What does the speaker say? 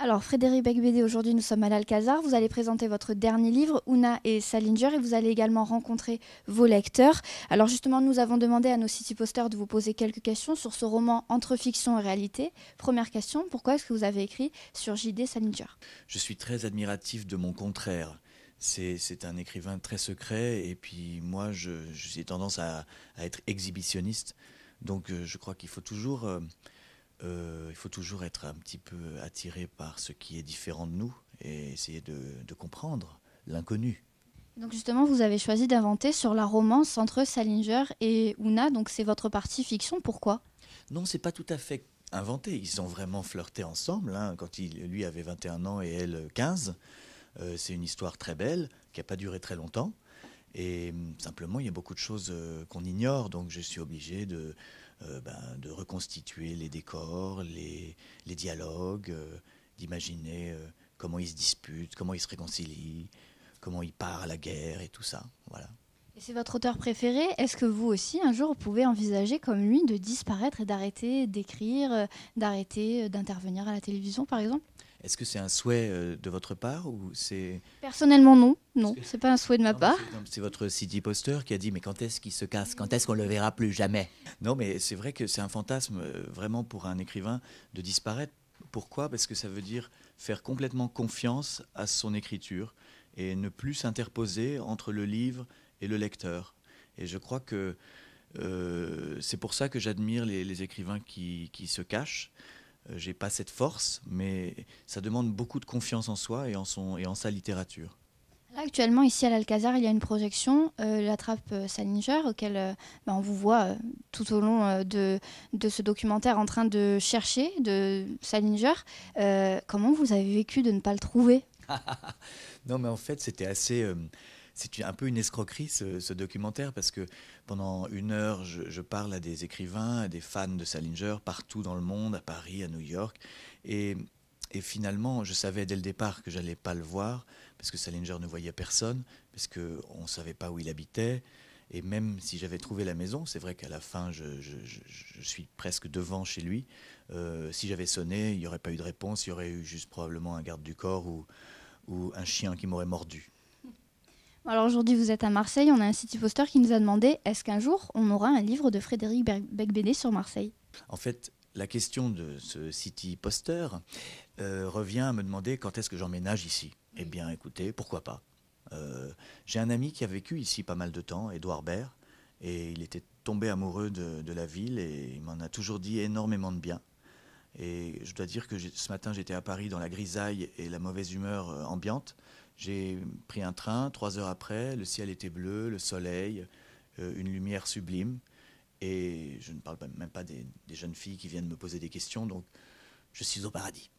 Alors Frédéric Becbédé, aujourd'hui nous sommes à l'Alcazar. Vous allez présenter votre dernier livre, Una et Salinger, et vous allez également rencontrer vos lecteurs. Alors justement, nous avons demandé à nos city posters de vous poser quelques questions sur ce roman entre fiction et réalité. Première question, pourquoi est-ce que vous avez écrit sur JD Salinger Je suis très admiratif de mon contraire c'est un écrivain très secret. Et puis moi, j'ai tendance à, être exhibitionniste. Donc euh, je crois qu'il faut toujours... Euh, euh, il faut toujours être un petit peu attiré par ce qui est différent de nous et essayer de, comprendre l'inconnu. Donc justement, vous avez choisi d'inventer sur la romance entre Salinger et Una, donc c'est votre partie fiction, pourquoi Non, c'est pas tout à fait inventé, ils ont vraiment flirté ensemble, hein, quand il, lui avait 21 ans et elle 15. Euh, c'est une histoire très belle qui n'a pas duré très longtemps. Et hum, simplement, il y a beaucoup de choses euh, qu'on ignore, donc je suis obligé de, euh, ben, reconstituer les décors, les, dialogues, d'imaginer comment ils se disputent, comment ils se réconcilient, comment ils partent à la guerre et tout ça. Voilà. Et c'est votre auteur préféré. Est-ce que vous aussi, un jour, vous pouvez envisager, comme lui, de disparaître et d'arrêter d'écrire, d'arrêter d'intervenir à la télévision, par exemple est-ce que c'est un souhait euh, de votre part ou c'est Personnellement, non. Non, c'est pas un souhait de ma part. C'est votre cd poster qui a dit mais quand est-ce qu'il se casse Quand est-ce qu'on ne le verra plus jamais Non, mais c'est vrai que c'est un fantasme euh, vraiment pour un écrivain de disparaître. Pourquoi Parce que ça veut dire faire complètement confiance à son écriture et ne plus s'interposer entre le livre et le lecteur. Et je crois que euh, c'est pour ça que j'admire les, écrivains qui, qui se cachent. Euh, j'ai pas cette force, mais ça demande beaucoup de confiance en soi et en, son, et en sa littérature. actuellement, ici à l'Alcazar, il y a une projection, euh, La trappe euh, Salinger, auquel ben, on vous voit tout au long de, de, ce documentaire en train de chercher de Salinger. comment vous avez vécu de ne pas le trouver Non, mais en fait, c'était assez c'est un peu une escroquerie ce, documentaire parce que pendant une heure, je, parle à des écrivains, à des fans de Salinger partout dans le monde, à Paris, à New York, et, finalement, je savais dès le départ que j'allais pas le voir parce que Salinger ne voyait personne, parce qu'on on savait pas où il habitait. Et même si j'avais trouvé la maison, c'est vrai qu'à la fin, je, suis presque devant chez lui. Euh, si j'avais sonné, il n'y aurait pas eu de réponse, il y aurait eu juste probablement un garde du corps ou un chien qui m'aurait mordu. Alors aujourd'hui, vous êtes à Marseille. On a un city poster qui nous a demandé est-ce qu'un jour on aura un livre de Frédéric Becbédé sur Marseille En fait, la question de ce city poster euh, revient à me demander quand est-ce que j'emménage ici. Eh bien, écoutez, pourquoi pas euh, J'ai un ami qui a vécu ici pas mal de temps, Edouard Baird, et il était tombé amoureux de, de la ville et il m'en a toujours dit énormément de bien. Et je dois dire que ce matin, j'étais à Paris dans la grisaille et la mauvaise humeur euh, ambiante. J'ai pris un train, trois heures après, le ciel était bleu, le soleil, euh, une lumière sublime. Et je ne parle même pas des, jeunes filles qui viennent me poser des questions, donc je suis au paradis.